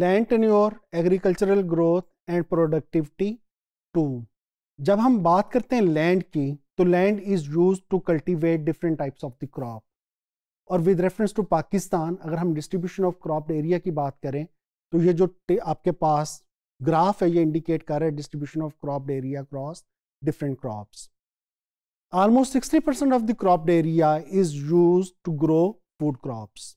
land tenure agricultural growth and productivity two जब हम बात करते हैं लैंड की तो land is use to cultivate different types of the crop और विद रेफरेंस टू पाकिस्तान अगर हम डिस्ट्रीब्यूशन ऑफ क्रॉप एरिया की बात करें तो ये जो आपके पास ग्राफ है ये इंडिकेट कर रहा है distribution of crop area cross different crops sixty 60% of the crop area is use to grow food crops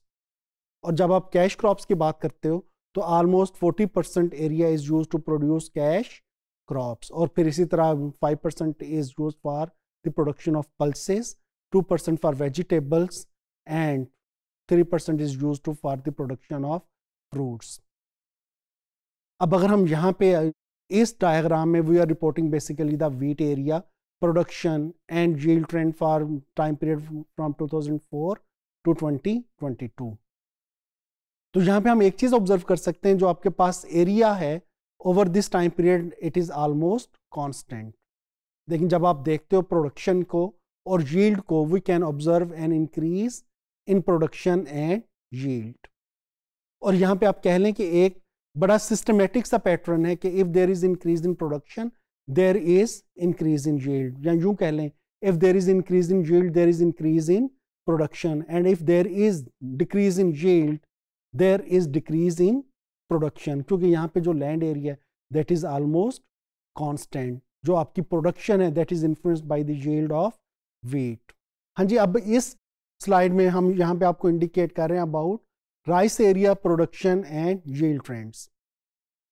और जब आप कैश क्रॉप्स की बात करते हो तो almost 40 percent area is use to produce cash crops और फिर इसी तरह 5 percent is use for the production of pulses 2 percent for vegetables and 3 percent is use to for the production of fruits अब अगर हम यहाँ पे इस डायग्राम में we are reporting basically the wheat area for time period from two thousand four to twenty twenty two तो यहाँ पे हम एक चीज ऑब्जर्व कर सकते हैं जो आपके पास एरिया है over this time period it is almost constant लेकिन जब आप देखते हो प्रोडक्शन को और यील्ड को we can observe an increase in production and yield और यहाँ पे आप कह लें कि एक बड़ा सिस्टमेटिक सा पैटर्न है कि if there is increase in production there is increase in yield या यूं कह लें if there is increase in yield there is increase in production and if there is decrease in yield there is decrease in production क्योंकि यहाँ पे जो land area है that is almost constant जो आपकी प्रोडक्शन है that is influence by the yield of wheat हाँ जी अब इस स्लाइड में हम यहाँ पे आपको इंडिकेट कर रहे हैं about rice area production and yield trends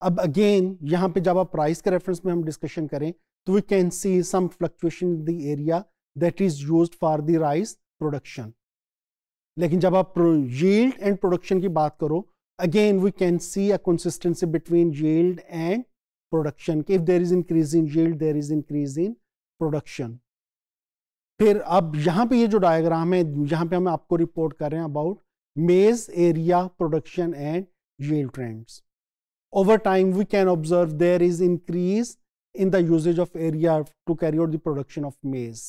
अब अगेन यहाँ पे जब आप प्राइस के रेफरेंस में हम डिस्कशन करें तो we can see some fluctuation the area that is use for the rice production लेकिन जब आप यील्ड एंड प्रोडक्शन की बात करो again we can see a between between and production production if there is increase in yield there is increase in production फिर अब यहां पे ये जो डायग्राम है यहां पे हम आपको रिपोर्ट कर रहे हैं about maize area production and yield trends over time we can observe there is increase in the usages of area to carry out the production of maize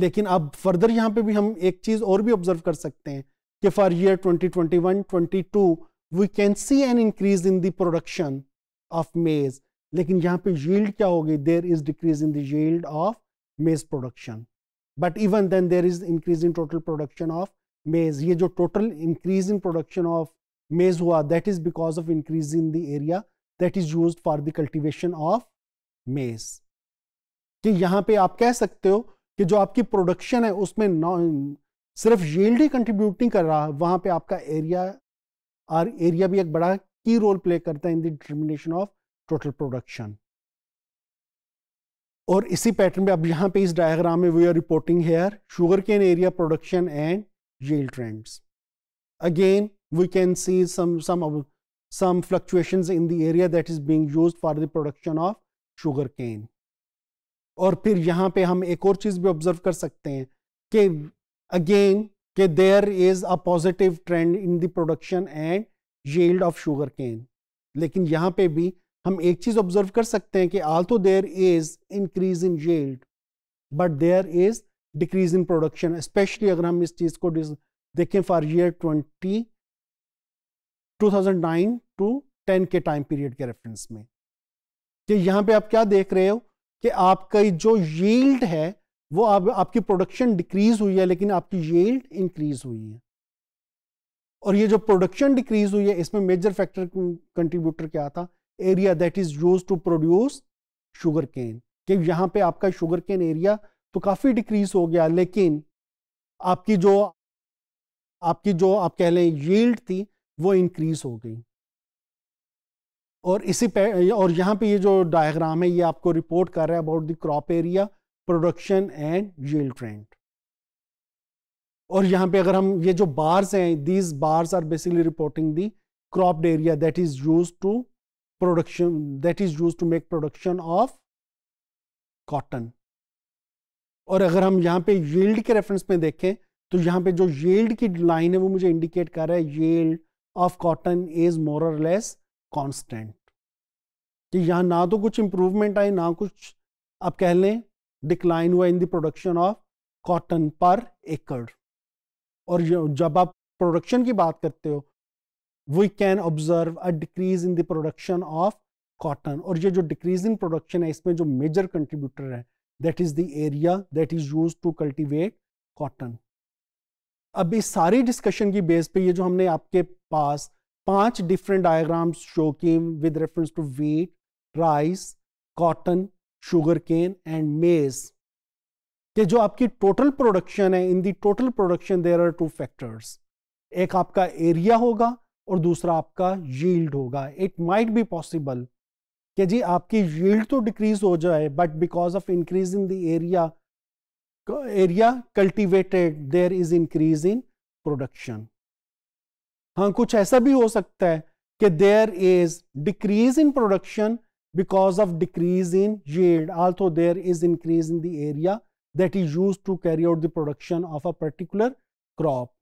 लेकिन अब फर्दर यहाँ पे भी हम एक चीज़ और भी ऑब्जर्व कर सकते हैं कि for year 2021 22 we can see an increase in the production of maize लेकिन यहाँ पे यील्ड क्या होगी there is decrease in yield of maize production but even then there is increase in total production of maize ये जो total increase in production of maize हुआ that is because of increase in the area that is use for the cultivation of maize कि यहाँ पे आप कह सकते हो कि जो आपकी प्रोडक्शन है उसमें सिर्फ येल्ड ही कंट्रीब्यूट नहीं कर रहा वहाँ पे आपका एरिया और एरिया भी एक बड़ा की रोल प्ले करता है in the determination of total production और इसी पैटर्न में अब यहाँ पे इस डायग्राम में we are reporting here sugar cane area production and जेल trends again we can see some some of, some fluctuations in the area that is being used for the production of और फिर यहाँ पे हम एक और चीज़ भी ऑब्जर्व कर सकते हैं कि अगेन के there is a positive trend in the production and yield of sugar cane लेकिन यहाँ पे भी हम एक चीज़ ऑब्जर्व कर सकते हैं कि although there is increase in yield but there is decrease in production specially अगर हम इस चीज़ को देखें फॉर ईयर ट्वेंटी 2009 टू 10 के टाइम पीरियड के रेफरेंस में कि यहाँ पे आप क्या देख रहे हो कि आपका जो यील्ड है वो आप, आपकी प्रोडक्शन डिक्रीज हुई है लेकिन आपकी यील्ड इंक्रीज हुई है और ये जो प्रोडक्शन डिक्रीज हुई है इसमें मेजर फैक्टर कंट्रीब्यूटर क्या था area that is use to produce sugar cane कि यहाँ पे आपका शुगर केन एरिया तो काफ़ी डिक्रीज हो गया लेकिन आपकी जो आपकी जो आप कह लें यील्ड थी वो इंक्रीज हो गई और इसी पे और यहाँ पे ये जो डायग्राम है ये आपको रिपोर्ट कर रहा है about the crop area production and जेल ट्रेंड और यहाँ पे अगर हम ये जो बार्स हैं these bars are basically reporting the cropped area that is use to production that is use to make production of cotton और अगर हम यहाँ पे येल्ड के रेफरेंस में देखें तो यहाँ पे जो येल्ड की लाइन है वो मुझे इंडिकेट कर रहा है yield of cotton is more और लेस कांस्टेंट कि यहाँ ना तो कुछ इम्प्रूवमेंट आई ना कुछ आप कह लें डिक्लाइन हुआ in the production of cotton पर एकड़ और जब आप प्रोडक्शन की बात करते हो we can observe a decrease in the production of cotton और ये जो डिक्रीज इन प्रोडक्शन है इसमें जो मेजर कंट्रीब्यूटर है that is the area that is use to cultivate cotton अब इस सारी डिस्कशन की बेस पे ये जो हमने आपके पास पांच different diagrams show came with reference to wheat rice cotton sugar cane and maize के जो आपकी टोटल प्रोडक्शन है in the total production there are two factors एक आपका एरिया होगा और दूसरा आपका यील्ड होगा इट माइट बी पॉसिबल कि जी आपकी यील्ड तो डिक्रीज हो जाए but because of increase in the area area cultivated there is increase in production हाँ कुछ ऐसा भी हो सकता है कि there is decrease in production because of decrease in yield also there is increase in the area that is use to carry out the production of a particular crop